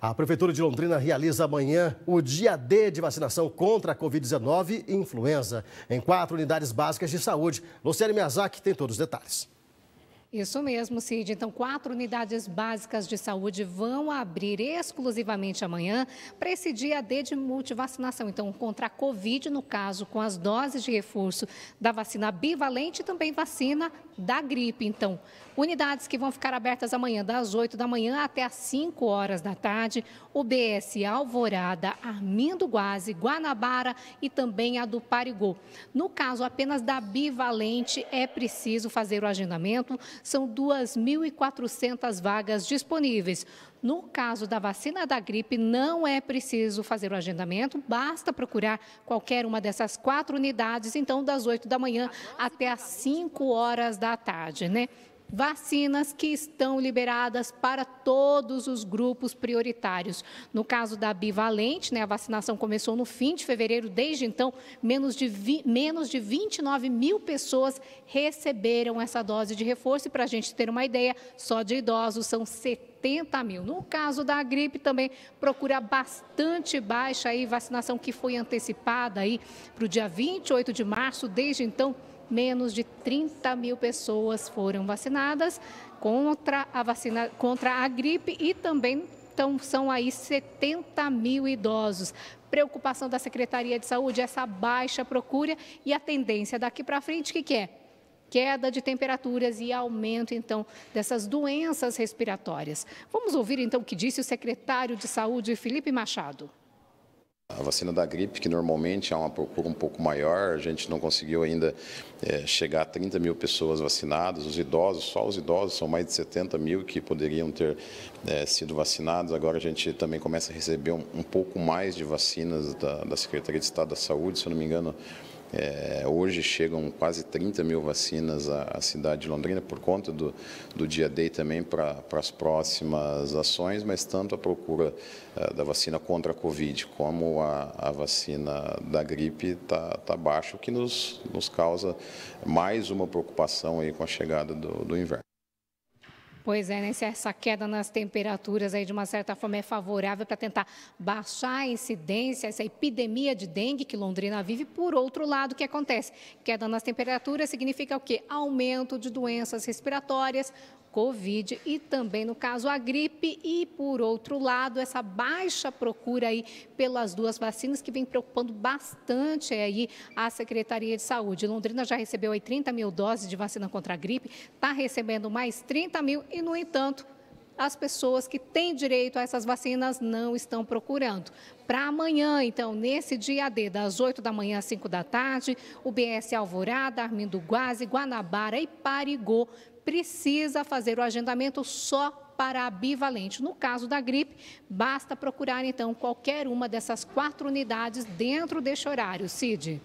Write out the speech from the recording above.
A Prefeitura de Londrina realiza amanhã o dia D de vacinação contra a Covid-19 e influenza em quatro unidades básicas de saúde. Luciane Miyazaki tem todos os detalhes. Isso mesmo, Cid. Então, quatro unidades básicas de saúde vão abrir exclusivamente amanhã para esse dia D de multivacinação. Então, contra a Covid, no caso, com as doses de reforço da vacina bivalente e também vacina da gripe. Então, unidades que vão ficar abertas amanhã, das 8 da manhã até as 5 horas da tarde, o BS, Alvorada, Armindo Guaze, Guanabara e também a do Parigô. No caso apenas da bivalente, é preciso fazer o agendamento são 2.400 vagas disponíveis. No caso da vacina da gripe, não é preciso fazer o agendamento, basta procurar qualquer uma dessas quatro unidades, então, das 8 da manhã até as 5 horas da tarde, né? vacinas que estão liberadas para todos os grupos prioritários. No caso da bivalente, né, a vacinação começou no fim de fevereiro, desde então, menos de, vi, menos de 29 mil pessoas receberam essa dose de reforço. E para a gente ter uma ideia, só de idosos são 70. 70 mil. No caso da gripe, também procura bastante baixa aí, vacinação que foi antecipada aí para o dia 28 de março, desde então menos de 30 mil pessoas foram vacinadas contra a vacina contra a gripe e também então, são aí 70 mil idosos. Preocupação da Secretaria de Saúde, essa baixa procura e a tendência daqui para frente, o que, que é? Queda de temperaturas e aumento, então, dessas doenças respiratórias. Vamos ouvir, então, o que disse o secretário de Saúde, Felipe Machado. A vacina da gripe, que normalmente há é uma procura um pouco maior, a gente não conseguiu ainda é, chegar a 30 mil pessoas vacinadas. Os idosos, só os idosos, são mais de 70 mil que poderiam ter é, sido vacinados. Agora a gente também começa a receber um, um pouco mais de vacinas da, da Secretaria de Estado da Saúde, se eu não me engano, é, hoje chegam quase 30 mil vacinas à, à cidade de Londrina, por conta do, do dia D também para as próximas ações, mas tanto a procura é, da vacina contra a Covid como a, a vacina da gripe está tá, tá o que nos, nos causa mais uma preocupação aí com a chegada do, do inverno. Pois é, né? essa queda nas temperaturas aí de uma certa forma é favorável para tentar baixar a incidência, essa epidemia de dengue que Londrina vive. Por outro lado, o que acontece? Queda nas temperaturas significa o quê? Aumento de doenças respiratórias, Covid e também, no caso, a gripe. E, por outro lado, essa baixa procura aí pelas duas vacinas que vem preocupando bastante aí a Secretaria de Saúde. Londrina já recebeu aí 30 mil doses de vacina contra a gripe, está recebendo mais 30 mil e, no entanto, as pessoas que têm direito a essas vacinas não estão procurando. Para amanhã, então, nesse dia D, das 8 da manhã às 5 da tarde, o BS Alvorada, Armindo Guazi, Guanabara e Parigô precisa fazer o agendamento só para a bivalente. No caso da gripe, basta procurar então qualquer uma dessas quatro unidades dentro deste horário, Cid.